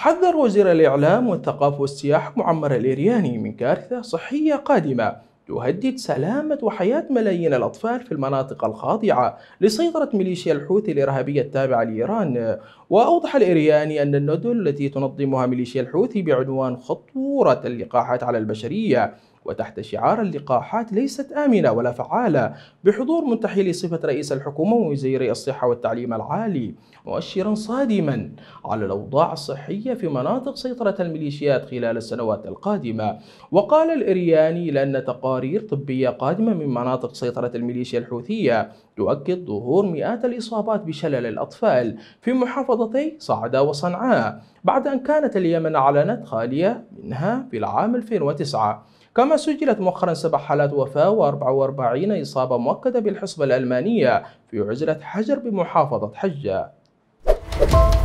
حذر وزير الإعلام والثقافة والسياحة معمر الإرياني من كارثة صحية قادمة تهدد سلامة وحياة ملايين الأطفال في المناطق الخاضعة لسيطرة ميليشيا الحوثي الإرهابية التابعة لإيران وأوضح الإرياني أن الندل التي تنظمها ميليشيا الحوثي بعنوان خطورة اللقاحات على البشرية وتحت شعار اللقاحات ليست آمنة ولا فعالة بحضور منتحل صفة رئيس الحكومة ووزير الصحة والتعليم العالي مؤشرا صادما على الأوضاع الصحية في مناطق سيطرة الميليشيات خلال السنوات القادمة وقال الإرياني لأن تقارير طبية قادمة من مناطق سيطرة الميليشيا الحوثية تؤكد ظهور مئات الإصابات بشلل الأطفال في محافظتي صعدة وصنعاء بعد أن كانت اليمن أعلنت خالية منها في العام 2009 كما سجلت مؤخرا سبع حالات وفاة و44 إصابة مؤكدة بالحصبة الألمانية في عزلة حجر بمحافظة حجة